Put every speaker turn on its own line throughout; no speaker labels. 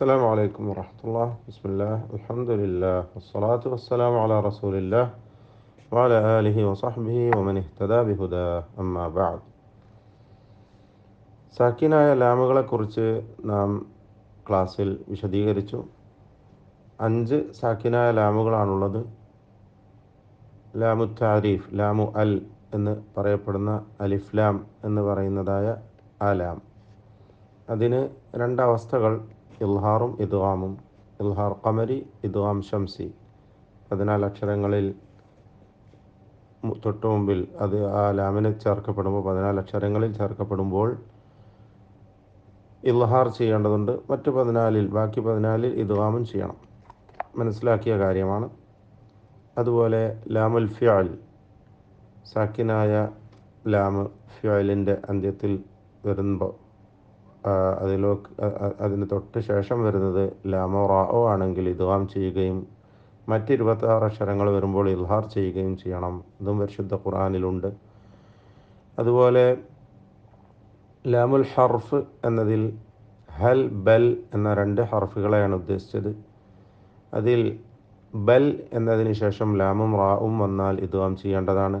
السلام عليكم ورحمة الله بسم الله الحمد لله والصلاة والسلام على رسول الله وعلى آله وصحبه ومن اهتدى بهدى أما بعد يا لامغلا نام സാക്കിനായ ലാമുകളെക്കുറിച്ച് നാം ക്ലാസ്സിൽ വിശദീകരിച്ചു അഞ്ച് لام التعريف لام ال ലാമു അൽ എന്ന് പറയപ്പെടുന്ന لام എന്ന് പറയുന്നതായ ندايا ലാം അതിന് രണ്ടവസ്ഥകൾ ഇൽഹാറും ഇദ്ഗാമും ഇൽഹാർ കമരി ഇദ്ഗാം ഷംസി പതിനാല് അക്ഷരങ്ങളിൽ തൊട്ടു മുമ്പിൽ അത് ആ ലാമിന് ചേർക്കപ്പെടുമ്പോൾ പതിനാല് അക്ഷരങ്ങളിൽ ചേർക്കപ്പെടുമ്പോൾ ഇൽഹാർ ചെയ്യേണ്ടതുണ്ട് മറ്റു പതിനാലിൽ ബാക്കി പതിനാലിൽ ഇദ്ഗാമും ചെയ്യണം മനസ്സിലാക്കിയ കാര്യമാണ് അതുപോലെ ലാമുൽ ഫ്യാൽ സാക്കിനായ ലാമ് ഫ്യാലിൻ്റെ അന്ത്യത്തിൽ വരുമ്പോൾ അതിലോ അതിന് തൊട്ട് ശേഷം വരുന്നത് ലാമോ റാഓ ആണെങ്കിൽ ഇദ്വാം ചെയ്യുകയും മറ്റ് ആറ് അക്ഷരങ്ങൾ വരുമ്പോൾ ഇൽഹാർ ചെയ്യുകയും ചെയ്യണം ഇതും പരിശുദ്ധ ഖുറാനിലുണ്ട് അതുപോലെ ലാമുൽ ഹർഫ് എന്നതിൽ ഹൽ ബൽ എന്ന രണ്ട് ഹർഫുകളെയാണ് ഉദ്ദേശിച്ചത് അതിൽ ബൽ എന്നതിന് ശേഷം ലാമും റാവും വന്നാൽ ഇദ്വാം ചെയ്യേണ്ടതാണ്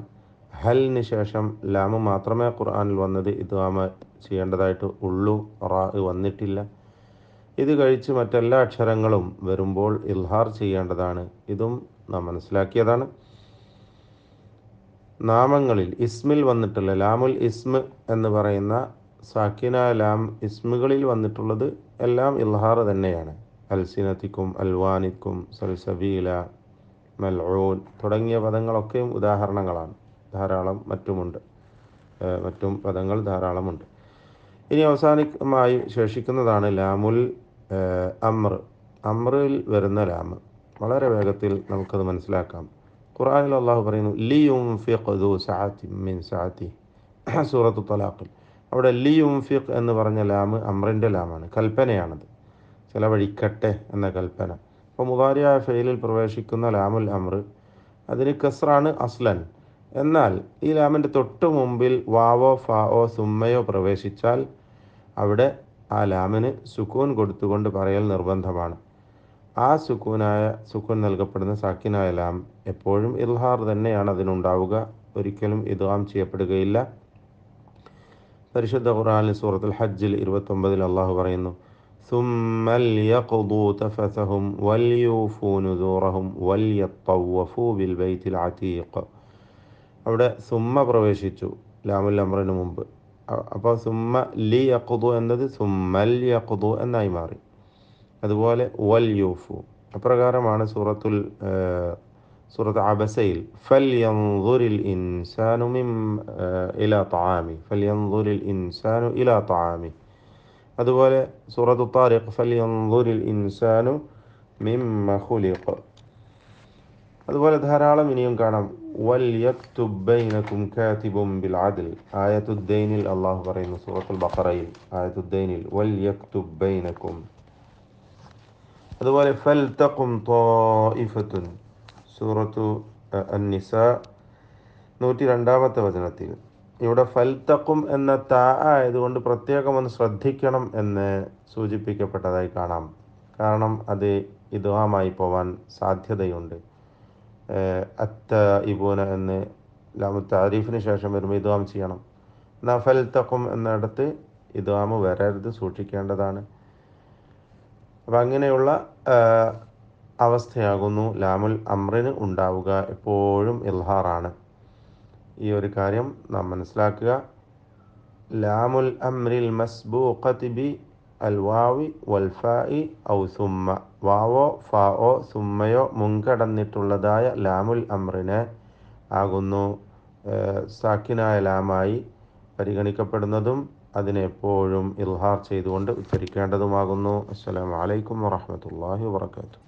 ഹലിന് ശേഷം ലാമ് മാത്രമേ ഖുർആാനിൽ വന്നത് ആമ ചെയ്യേണ്ടതായിട്ട് ഉള്ളൂ റാ വന്നിട്ടില്ല ഇത് കഴിച്ച് മറ്റെല്ലാ അക്ഷരങ്ങളും വരുമ്പോൾ ഇൽഹാർ ചെയ്യേണ്ടതാണ് ഇതും നാം മനസ്സിലാക്കിയതാണ് നാമങ്ങളിൽ ഇസ്മിൽ വന്നിട്ടുള്ള ലാമുൽ ഇസ്മ് എന്ന് പറയുന്ന സാക്കിന ലാം ഇസ്മുകളിൽ വന്നിട്ടുള്ളത് എല്ലാം ഇൽഹാർ തന്നെയാണ് അൽസിനത്തിക്കും അൽവാനിക്കും സൽസബീല മൽഊൻ തുടങ്ങിയ പദങ്ങളൊക്കെയും ഉദാഹരണങ്ങളാണ് ധാരാളം മറ്റുമുണ്ട് മറ്റും പദങ്ങൾ ധാരാളമുണ്ട് ഇനി അവസാനമായി ശേഷിക്കുന്നതാണ് ലാമുൽ അമർ അമറിൽ വരുന്ന ലാമ് വളരെ വേഗത്തിൽ നമുക്കത് മനസ്സിലാക്കാം ഖുറാനിൽ അള്ളാഹു പറയുന്നു ലിയും ഫിഖു മിൻ സാത്തി സൂറത്തു തലാഖിൽ അവിടെ ലിയും ഫിഖ് എന്ന് പറഞ്ഞ ലാമ് അമറിൻ്റെ ലാമാണ് കൽപ്പനയാണത് ചിലവഴിക്കട്ടെ എന്ന കൽപ്പന അപ്പോൾ മുതാരിയായ ഫെയിലിൽ പ്രവേശിക്കുന്ന ലാമുൽ അമർ അതിന് കസ്റാണ് അസ്ലൻ എന്നാൽ ഈ ലാമിൻ്റെ തൊട്ട് മുമ്പിൽ വാവോ ഫാവോ സുമ്മയോ പ്രവേശിച്ചാൽ അവിടെ ആ ലാമിന് സുക്കൂൻ കൊടുത്തുകൊണ്ട് പറയൽ നിർബന്ധമാണ് ആ സുക്കൂനായ സുക്കൂൻ നൽകപ്പെടുന്ന സാക്കിനായ ലാം എപ്പോഴും ഇൽഹാർ തന്നെയാണ് അതിനുണ്ടാവുക ഒരിക്കലും ഇദ്ഗാം ചെയ്യപ്പെടുകയില്ല പരിശുദ്ധ ഖുർആനിൽ സൂറത്തുൽ ഹജ്ജിൽ ഇരുപത്തൊമ്പതിൽ അള്ളാഹു പറയുന്നു ثم ليقضوا تفثهم وليوفوا نذورهم وليطوفوا بالبيت അവിടെ സുമ്മ പ്രവേശിച്ചു ലാമുൽ അമ്രന് മുമ്പ് അപ്പോൾ സുമ്മ ലി യക്കുതു എന്നത് സുമ്മൽ യക്കുതു എന്നായി മാറി അതുപോലെ വൽ യൂഫു അപ്രകാരമാണ് സൂറത്തുൽ സൂറത്ത് അബസയിൽ ഫൽ യൻദുരിൽ ഇൻസാനു മിം ഇലാ തആമി ഫൽ യൻദുരിൽ ഇൻസാനു ഇലാ തആമി അതുപോലെ സൂറത്തു താരിഖ് ഫൽ യൻദുരിൽ ഇൻസാനു മിമ്മ ഖുലിഖ അതുപോലെ ധാരാളം ഇനിയും കാണാം വൽ യക്തുബൈനക്കും കാത്തിബും ബിൽ ആദിൽ ആയത്തുദ്ദൈനിൽ അള്ളാഹു പറയുന്നു സൂറത്തുൽ ബഖറയിൽ ആയത്തുദ്ദൈനിൽ വൽ യക്തുബൈനക്കും അതുപോലെ ഫൽ തക്കും തോഇഫത്തുൻ സൂറത്തു അന്നിസ നൂറ്റി രണ്ടാമത്തെ വചനത്തിൽ ഇവിടെ ഫൽത്തക്കും എന്ന താ ആയതുകൊണ്ട് പ്രത്യേകം ഒന്ന് ശ്രദ്ധിക്കണം എന്ന് സൂചിപ്പിക്കപ്പെട്ടതായി കാണാം കാരണം അത് ഇതുവാമായി പോവാൻ സാധ്യതയുണ്ട് അത്ത ഇബൂന എന്ന് ലാമു താരീഫിന് ശേഷം വരുമ്പോൾ ഇതുവാം ചെയ്യണം നഫൽ തക്കും എന്നിടത്ത് ഇതുവാമ് വരരുത് സൂക്ഷിക്കേണ്ടതാണ് അപ്പം അങ്ങനെയുള്ള അവസ്ഥയാകുന്നു ലാമുൽ അമ്രിന് ഉണ്ടാവുക എപ്പോഴും ഇൽഹാറാണ് ഈ ഒരു കാര്യം നാം മനസ്സിലാക്കുക ലാമുൽ അമ്രിൽ മസ്ബൂഖത്തി ബി അൽവാവി വൽഫായി ഔ സുമ്മ വാവോ ഫാവോ സുമ്മയോ മുൻകടന്നിട്ടുള്ളതായ ലാമുൽ അമ്രിനെ ആകുന്നു സാക്കിനായ ലാമായി പരിഗണിക്കപ്പെടുന്നതും അതിനെപ്പോഴും ഇൽഹാർ ചെയ്തുകൊണ്ട് ഉച്ചരിക്കേണ്ടതുമാകുന്നു വലൈക്കും വാഹമത്തല്ലാഹി വാബർക്കാത്തു